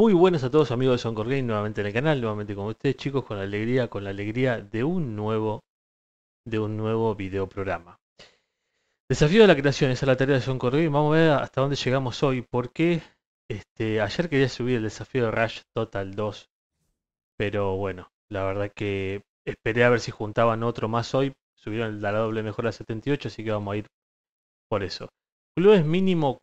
Muy buenas a todos amigos de Son Game, nuevamente en el canal, nuevamente con ustedes chicos, con la alegría, con la alegría de un nuevo, de un nuevo programa. Desafío de la creación, esa es la tarea de son Game, vamos a ver hasta dónde llegamos hoy, porque este, ayer quería subir el desafío de Rush Total 2, pero bueno, la verdad que esperé a ver si juntaban otro más hoy, subieron la doble mejor a 78, así que vamos a ir por eso. Clubes mínimo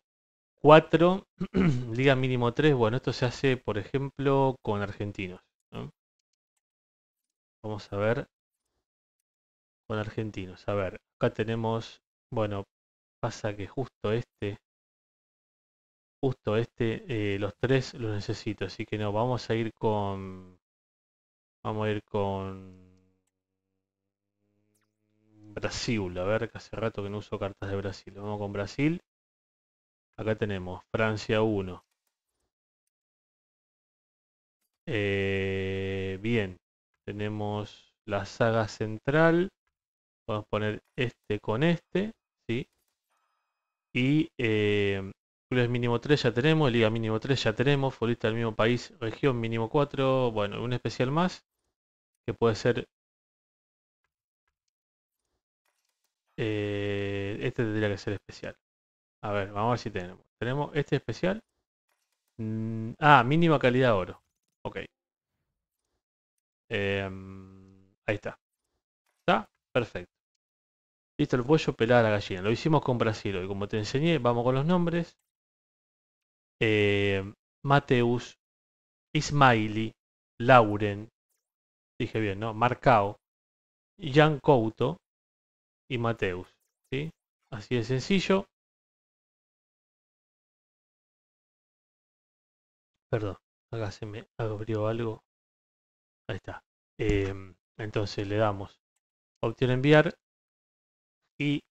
4, liga mínimo 3. Bueno, esto se hace, por ejemplo, con argentinos. Vamos a ver. Con argentinos. A ver, acá tenemos, bueno, pasa que justo este, justo este, eh, los tres los necesito. Así que no, vamos a ir con, vamos a ir con Brasil. A ver, que hace rato que no uso cartas de Brasil. Vamos con Brasil. Acá tenemos Francia 1. Eh, bien, tenemos la saga central. Podemos poner este con este. ¿sí? Y eh, clubes mínimo 3 ya tenemos, liga mínimo 3 ya tenemos, futbolista del mismo país, región mínimo 4. Bueno, un especial más que puede ser... Eh, este tendría que ser especial. A ver, vamos a ver si tenemos. Tenemos este especial. Mm, ah, mínima calidad oro. Ok. Em, ahí está. ¿Está? Perfecto. Listo, el pollo pelada la gallina. Lo hicimos con Brasil hoy. Como te enseñé, vamos con los nombres. Em, Mateus, Ismaili, Lauren, dije bien, ¿no? Marcao, Jan Couto y Mateus. ¿sí? Así de sencillo. Perdón, acá se me abrió algo. Ahí está. Em, entonces le damos opción enviar y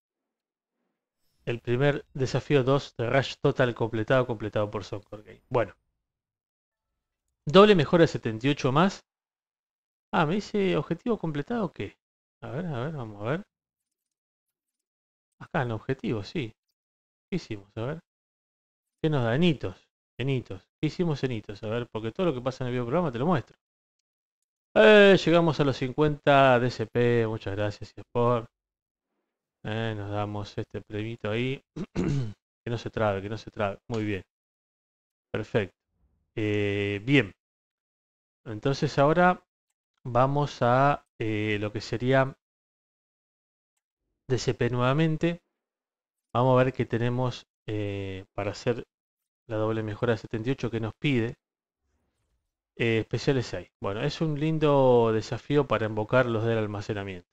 el primer desafío 2 de Rush Total completado, completado por software Game. Bueno. Doble mejora 78 más. Ah, me dice objetivo completado o qué? A ver, a ver, vamos a ver. Acá en objetivo, sí. ¿Qué hicimos? A ver. ¿Qué nos da? Enitos. Enitos hicimos cenitos, A ver, porque todo lo que pasa en el programa te lo muestro. Eh, llegamos a los 50 DCP, muchas gracias por eh, nos damos este premito ahí. que no se trabe, que no se trabe. Muy bien. Perfecto. Eh, bien. Entonces ahora vamos a lo que sería DCP nuevamente. Vamos a ver qué tenemos para hacer la doble mejora 78 que nos pide. Eh, especiales 6. Bueno, es un lindo desafío para invocar los del almacenamiento.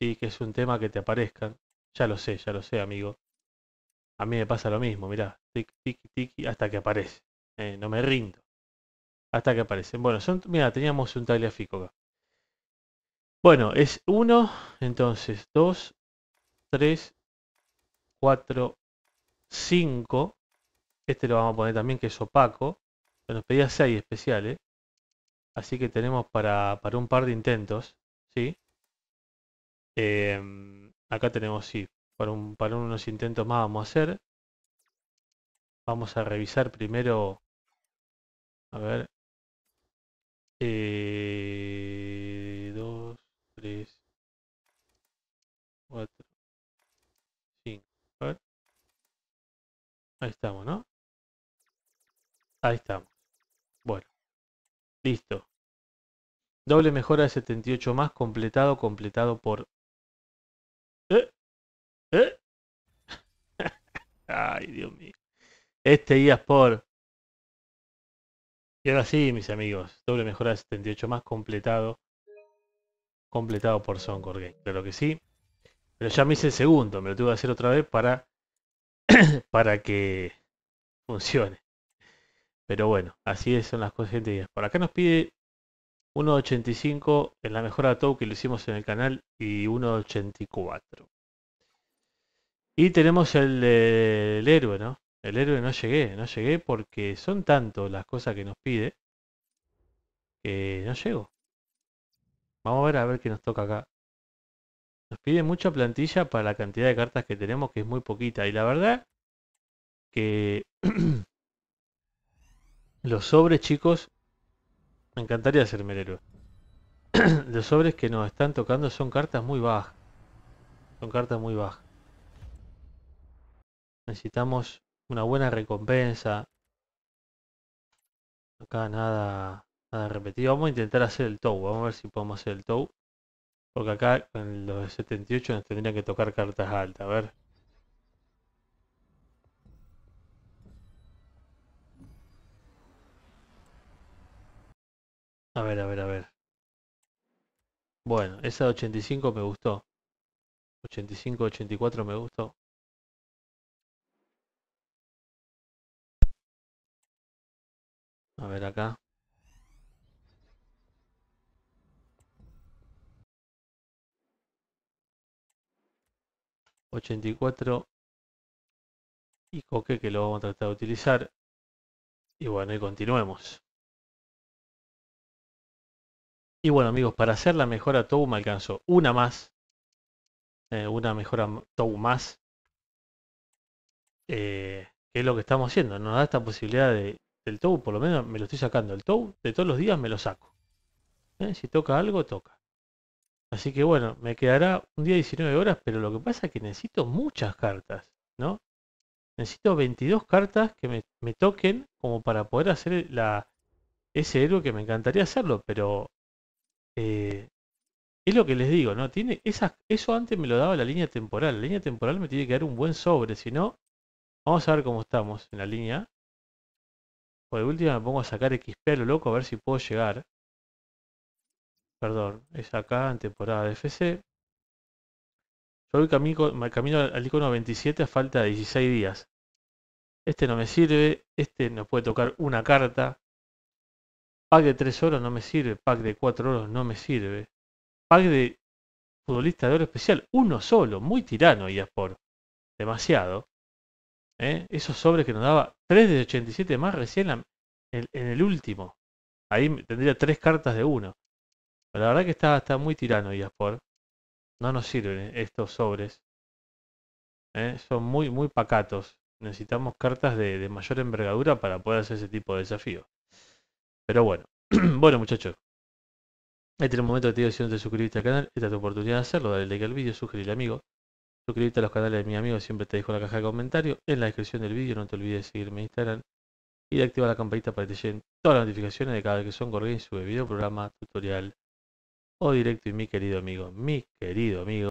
Sí, que es un tema que te aparezcan. Ya lo sé, ya lo sé, amigo. A mí me pasa lo mismo, mirá. Tiki, tiki, tiki, hasta que aparece. Eh, no me rindo. Hasta que aparecen. Bueno, son, mira, teníamos un tagliafico acá. Bueno, es uno entonces 2, 3, 4, 5. Este lo vamos a poner también que es opaco. Pero nos pedía 6 especiales. Así que tenemos para, un par de intentos. ¿sí? Em, acá tenemos, sí, para, un, unos intentos más vamos a hacer. Vamos a revisar primero. A ver. 2, 3, 4, 5. Ahí estamos, ¿no? Ahí estamos. Bueno. Listo. Doble mejora de 78 más, completado, completado por... ¿Eh? ¿Eh? Ay, Dios mío. Este día por... Y ahora sí, mis amigos. Doble mejora de 78 más, completado. Completado por Soncor Game. Claro que sí. Pero ya me hice el segundo. Me lo tuve que hacer otra vez para... para que funcione. Pero bueno, así son las cosas de Por acá nos pide 1.85 en la mejora Tow que lo hicimos en el canal y 1.84. Y tenemos eh, el, héroe, ¿no? El héroe no llegué, no llegué porque son tanto las cosas que nos pide que no llego. Vamos a ver a ver qué nos toca acá. Nos pide mucha plantilla para la cantidad de cartas que tenemos, que es muy poquita. Y la verdad que Los sobres, chicos. Me encantaría ser merero. Los sobres que nos están tocando son cartas muy bajas. Son cartas muy bajas. Necesitamos una buena recompensa. Acá nada, nada repetido. Vamos a intentar hacer el tow. Vamos a ver si podemos hacer el tow. Porque acá en los 78 nos tendrían que tocar cartas altas. A ver. A ver, a ver, a ver. Bueno, esa de 85 me gustó. 85, 84 me gustó. A ver acá. ...84... ...y coque que lo vamos a tratar de utilizar... ...y bueno, y continuemos. Y bueno amigos, para hacer la mejora TOW me alcanzó una más. Eh, una mejora Tou más. Eh, que es lo que estamos haciendo. Nos da esta posibilidad del TOW. por lo menos me lo estoy sacando. El TOW de todos los días me lo saco. Eh, si toca algo, toca. Así que bueno, me quedará un día 19 horas, pero lo que pasa es que necesito muchas cartas, ¿no? Necesito 22 cartas que me, me toquen como para poder hacer la, ese héroe que me encantaría hacerlo, pero eh, es lo que les digo, ¿no? Tiene eso antes me lo daba la línea temporal. La línea temporal me tiene que dar un buen sobre, si no, vamos a ver cómo estamos en la línea. Por de última me pongo a sacar XP a lo loco a ver si puedo llegar. Perdón, es acá en temporada de FC. Yo voy camino, al icono 27 a falta de 16 días. Este no me sirve, este nos puede tocar una carta. Pack de 3 horas no me sirve, pack de 4 horas no me sirve. Pack de futbolista de oro especial, uno solo, muy tirano y por demasiado. ¿Eh? Esos sobres que nos daba 3 de 87 más recién en, el último. Ahí tendría 3 cartas de uno. Pero la verdad que está, está muy tirano Iaspor. No nos sirven estos sobres. ¿eh? Son muy, muy pacatos. Necesitamos cartas de, de mayor envergadura para poder hacer ese tipo de desafío. Pero bueno, bueno muchachos. Este es el momento de te digo si no te suscribiste al canal, esta es tu oportunidad de hacerlo, dale like al vídeo, suscríbete amigo. suscríbete a los canales de mi amigo, siempre te dejo la caja de comentarios. En la descripción del vídeo no te olvides de seguirme en Instagram y de activar la campanita para que te lleguen todas las notificaciones de cada vez que son un sube video, programa, tutorial o directo. Y mi querido amigo, mi querido amigo.